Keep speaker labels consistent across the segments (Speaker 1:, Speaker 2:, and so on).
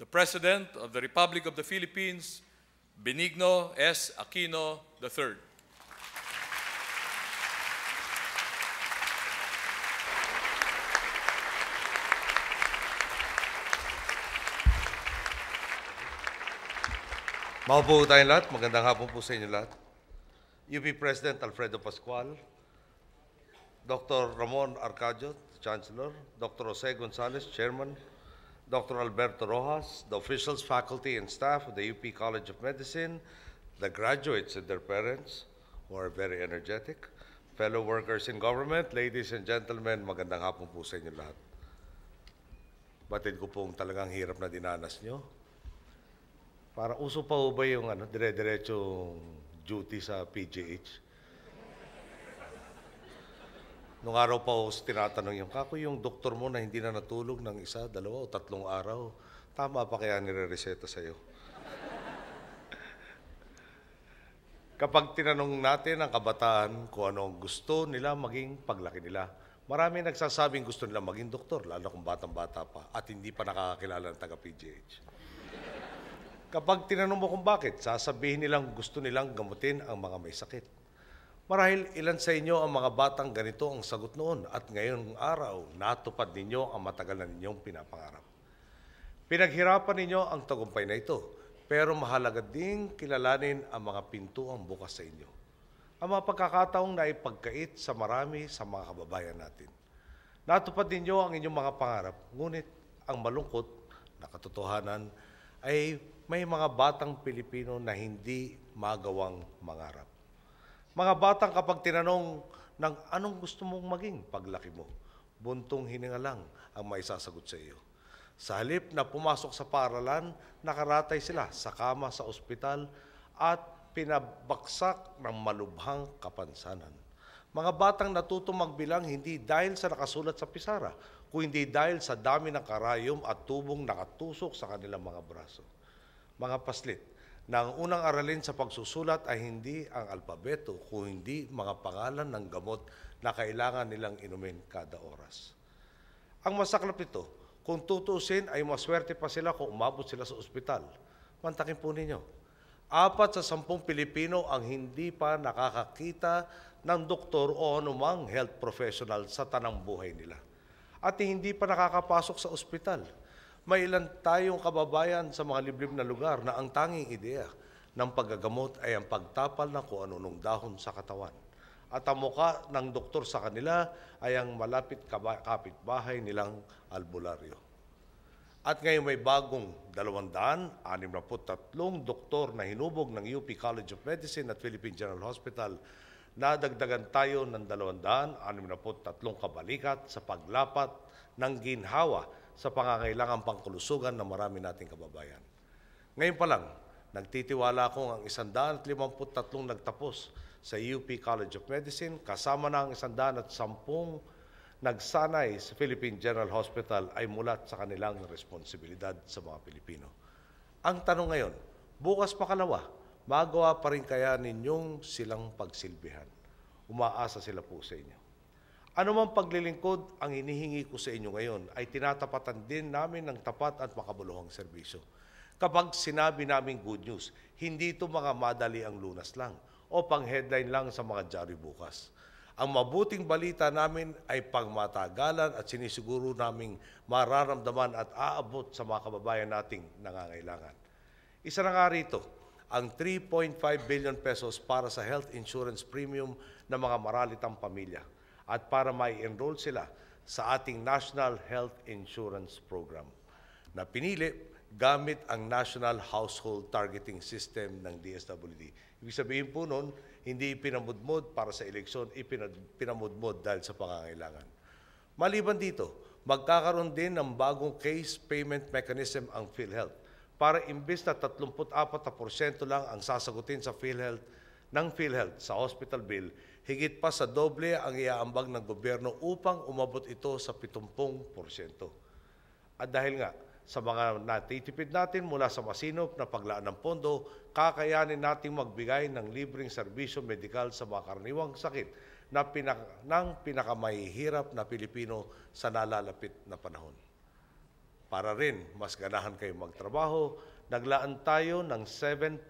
Speaker 1: the President of the Republic of the Philippines, Benigno S. Aquino III. Maupo tayong lahat. Magandang hapon po sa inyo lahat. UP President Alfredo Pascual, Dr. Ramon Arcadio, Chancellor, Dr. Jose Gonzalez, Chairman, Dr. Alberto Rojas, the officials, faculty, and staff of the UP College of Medicine, the graduates and their parents, who are very energetic, fellow workers in government, ladies and gentlemen, magandang hapon po sa inyo lahat. Batid ko pong talagang hirap na dinanas nyo. Para uso pa ba yung ano, dire diretsong duty sa PGH? Nung araw pa ako tinatanong yung kako, yung doktor mo na hindi na natulog ng isa, dalawa o tatlong araw, tama pa kaya nire-reseta sa'yo? Kapag tinanong natin ang kabataan kung ano ang gusto nila maging paglaki nila, marami nagsasabing gusto nila maging doktor, lalo kung batang-bata pa at hindi pa nakakakilala ng taga-PGH. Kapag tinanong mo kung bakit, sasabihin nilang gusto nilang gamutin ang mga may sakit. Marahil ilan sa inyo ang mga batang ganito ang sagot noon at ngayong araw natupad ninyo ang matagal na ninyong pinapangarap. Pinaghirapan ninyo ang tagumpay na ito, pero mahalaga ding kilalanin ang mga pintuang bukas sa inyo. Ang mga pagkakataong na ipagkait sa marami sa mga kababayan natin. Natupad ninyo ang inyong mga pangarap, ngunit ang malungkot na katotohanan ay may mga batang Pilipino na hindi magawang mangarap. Mga batang kapag tinanong ng anong gusto mong maging paglaki mo, buntong hininga lang ang may sa iyo. Sa halip na pumasok sa paralan, nakaratay sila sa kama sa ospital at pinabaksak ng malubhang kapansanan. Mga batang natuto magbilang hindi dahil sa nakasulat sa pisara, kundi dahil sa dami ng karayom at tubong nakatusok sa kanilang mga braso. Mga paslit, na ang unang aralin sa pagsusulat ay hindi ang alpabeto, kundi mga pangalan ng gamot na kailangan nilang inumin kada oras. Ang masaklap nito, kung tutusin ay maswerte pa sila kung umabot sila sa ospital. Mantakin po ninyo, apat sa sampung Pilipino ang hindi pa nakakakita ng doktor o anumang health professional sa tanang buhay nila. At hindi pa nakakapasok sa ospital may ilan tayong kababayan sa mga liblib na lugar na ang tanging ideya ng paggagamot ay ang pagtapal na kung anong dahon sa katawan. At ang muka ng doktor sa kanila ay ang malapit kapitbahay nilang albularyo. At ngayon may bagong 263 doktor na hinubog ng UP College of Medicine at Philippine General Hospital na dagdagan tayo ng 263 kabalikat sa paglapat ng ginhawa sa pangangailangan pangkulusugan ng marami nating kababayan. Ngayon pa lang, nagtitiwala akong ang 153 nagtapos sa UP College of Medicine kasama na ang 110 nagsanay sa Philippine General Hospital ay mulat sa kanilang responsibilidad sa mga Pilipino. Ang tanong ngayon, bukas pa kalawa, magawa pa rin kaya ninyong silang pagsilbihan? Umaasa sila po sa inyo. Ano mang paglilingkod ang hinihingi ko sa inyo ngayon ay tinatapatan din namin ng tapat at makabuluhang serbisyo. Kapag sinabi namin good news, hindi ito mga madali ang lunas lang o pang-headline lang sa mga dyaryo bukas. Ang mabuting balita namin ay pangmatagalan at sinisiguro naming mararamdaman at aabot sa mga kababayan nating nangangailangan. Isa na nga rito, ang 3.5 billion pesos para sa health insurance premium ng mga maralitang pamilya at para may enroll sila sa ating National Health Insurance Program na pinili gamit ang National Household Targeting System ng DSWD. Ibig sabihin po noon, hindi ipinamudmod para sa eleksyon, ipinamudmod dahil sa pangangailangan. Maliban dito, magkakaroon din ng bagong case payment mechanism ang PhilHealth para imbes na 34% lang ang sasagutin sa PhilHealth, ng PhilHealth sa hospital bill, higit pa sa doble ang iaambag ng gobyerno upang umabot ito sa 70%. At dahil nga, sa mga natitipid natin mula sa masinop na paglaan ng pondo, kakayanin nating magbigay ng libreng serbisyo medikal sa mga karaniwang sakit na pinak ng pinakamahihirap na Pilipino sa nalalapit na panahon. Para rin mas ganahan kayong magtrabaho naglaan tayo ng 7.1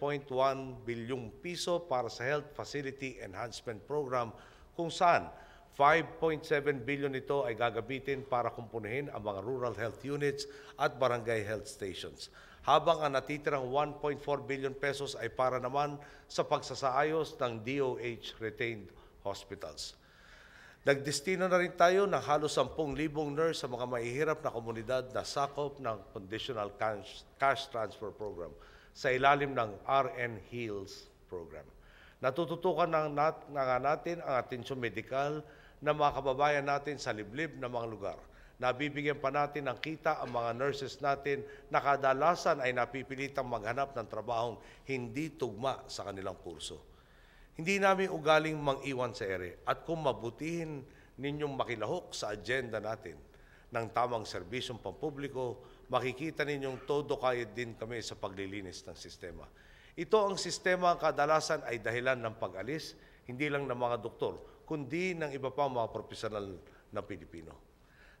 Speaker 1: bilyong piso para sa Health Facility Enhancement Program kung saan 5.7 bilyon ito ay gagabitin para kumpunihin ang mga rural health units at barangay health stations. Habang ang natitirang 1.4 bilyon pesos ay para naman sa pagsasaayos ng DOH retained hospitals. Nagdestino na rin tayo ng halos 10,000 nurse sa mga mahihirap na komunidad na sakop ng Conditional Cash, Cash Transfer Program sa ilalim ng RN Heals Program. Natututukan ng nat, nga natin ang atensyon medikal ng mga kababayan natin sa liblib na mga lugar. Nabibigyan pa natin ng kita ang mga nurses natin na kadalasan ay napipilitang maghanap ng trabahong hindi tugma sa kanilang kurso. Hindi namin ugaling mang-iwan sa ere. At kung mabutihin ninyong makilahok sa agenda natin ng tamang serbisyong pampubliko, makikita ninyong todo kayad din kami sa paglilinis ng sistema. Ito ang sistema kadalasan ay dahilan ng pag-alis, hindi lang ng mga doktor, kundi ng iba pa mga profesional na Pilipino.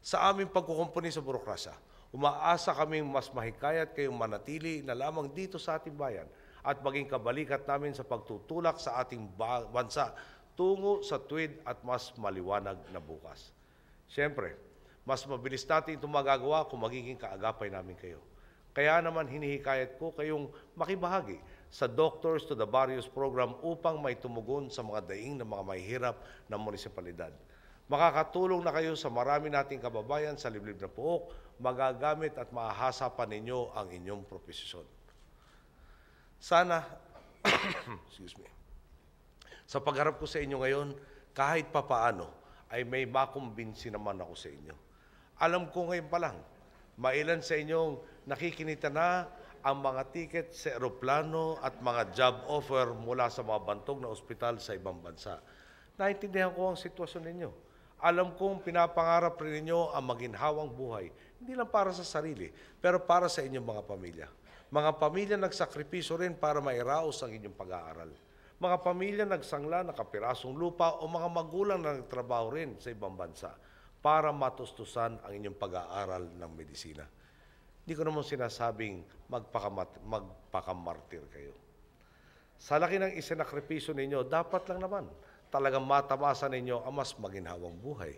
Speaker 1: Sa aming pagkukumpuni sa burokrasya, umaasa kaming mas mahikayat kayong manatili na lamang dito sa ating bayan – at maging kabalikat namin sa pagtutulak sa ating bansa tungo sa tuwid at mas maliwanag na bukas. Siyempre, mas mabilis natin itong magagawa kung magiging kaagapay namin kayo. Kaya naman hinihikayat ko kayong makibahagi sa Doctors to the Barrios program upang may tumugon sa mga daing ng mga mahihirap na munisipalidad. Makakatulong na kayo sa marami nating kababayan sa liblib na puok, magagamit at mahahasa pa ninyo ang inyong propesyon. Sana, excuse me, sa pagharap ko sa inyo ngayon, kahit papaano, ay may makumbinsi naman ako sa inyo. Alam ko ngayon pa lang, mailan sa inyong nakikinita na ang mga tiket sa eroplano at mga job offer mula sa mga bantog na ospital sa ibang bansa. Naintindihan ko ang sitwasyon ninyo. Alam kong pinapangarap rin ninyo ang maginhawang buhay, hindi lang para sa sarili, pero para sa inyong mga pamilya. Mga pamilya nagsakripisyo rin para mairaos ang inyong pag-aaral. Mga pamilya nagsangla ng kapirasong lupa o mga magulang na nagtrabaho rin sa ibang bansa para matustusan ang inyong pag-aaral ng medisina. Hindi ko naman sinasabing magpakamat, magpakamartir kayo. Sa laki ng isinakripisyo ninyo, dapat lang naman talagang matamasa ninyo ang mas maginhawang buhay.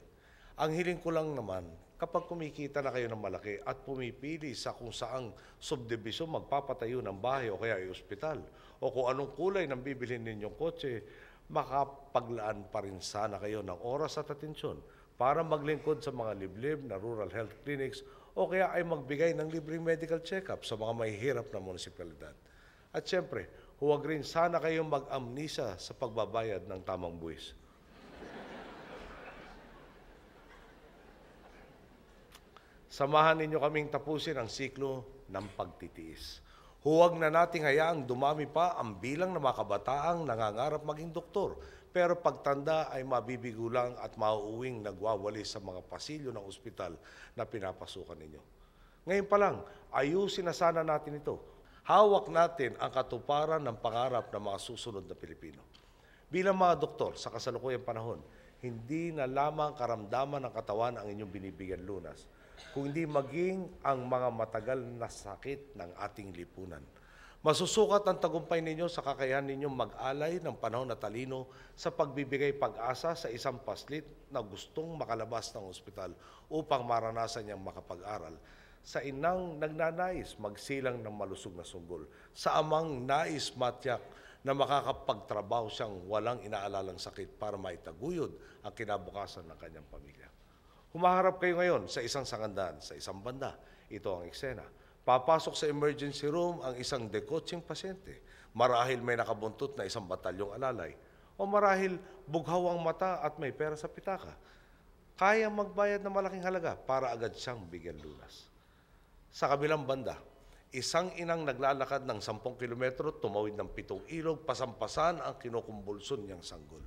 Speaker 1: Ang hiling ko lang naman, kapag kumikita na kayo ng malaki at pumipili sa kung saang subdivision magpapatayo ng bahay o kaya ay ospital o kung anong kulay ng bibilhin ninyong kotse, makapaglaan pa rin sana kayo ng oras at atensyon para maglingkod sa mga liblib na rural health clinics o kaya ay magbigay ng libreng medical check-up sa mga mahihirap na munisipalidad. At siyempre, huwag rin sana kayong mag-amnisa sa pagbabayad ng tamang buwis. Samahan ninyo kaming tapusin ang siklo ng pagtitiis. Huwag na nating hayaang dumami pa ang bilang ng mga kabataang nangangarap maging doktor, pero pagtanda ay mabibigo lang at mauuwing nagwawali sa mga pasilyo ng ospital na pinapasukan ninyo. Ngayon pa lang, ayusin na sana natin ito. Hawak natin ang katuparan ng pangarap ng mga susunod na Pilipino. Bilang mga doktor sa kasalukuyang panahon, hindi na lamang karamdaman ng katawan ang inyong binibigyan lunas kundi maging ang mga matagal na sakit ng ating lipunan. Masusukat ang tagumpay ninyo sa kakayahan ninyong mag-alay ng panahon na talino sa pagbibigay pag-asa sa isang paslit na gustong makalabas ng ospital upang maranasan niyang makapag-aral. Sa inang nagnanais magsilang ng malusog na sumbol. Sa amang nais matyak na makakapagtrabaho siyang walang inaalalang sakit para maitaguyod ang kinabukasan ng kanyang pamilya. Humaharap kayo ngayon sa isang sangandaan, sa isang banda. Ito ang eksena. Papasok sa emergency room ang isang decoaching pasyente. Marahil may nakabuntot na isang batalyong alalay. O marahil bughaw ang mata at may pera sa pitaka. Kaya magbayad ng malaking halaga para agad siyang bigyan lunas. Sa kabilang banda, isang inang naglalakad ng 10 kilometro, tumawid ng pitong ilog, pasampasan ang kinukumbulson niyang sanggol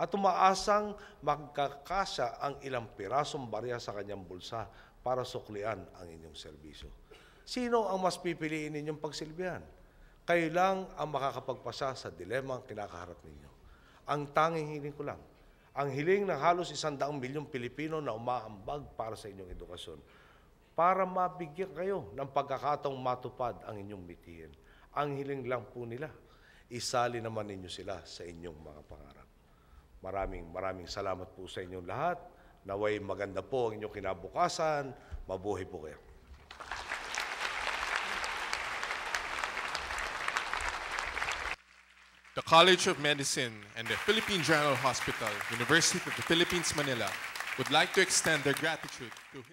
Speaker 1: at umaasang magkakasya ang ilang pirasong barya sa kanyang bulsa para suklian ang inyong serbisyo. Sino ang mas pipiliin ninyong pagsilbihan? Kayo lang ang makakapagpasa sa dilemang kinakaharap ninyo. Ang tanging hiling ko lang, ang hiling ng halos isang daang milyong Pilipino na umaambag para sa inyong edukasyon, para mabigyan kayo ng pagkakataong matupad ang inyong mithiin. Ang hiling lang po nila, isali naman ninyo sila sa inyong mga pangarap. Maraming maraming salamat po sa inyong lahat. Naway maganda po ang inyong kinabukasan. Mabuhay po kayo. The College of Medicine and the Philippine General Hospital, University of the Philippines, Manila, would like to extend their gratitude to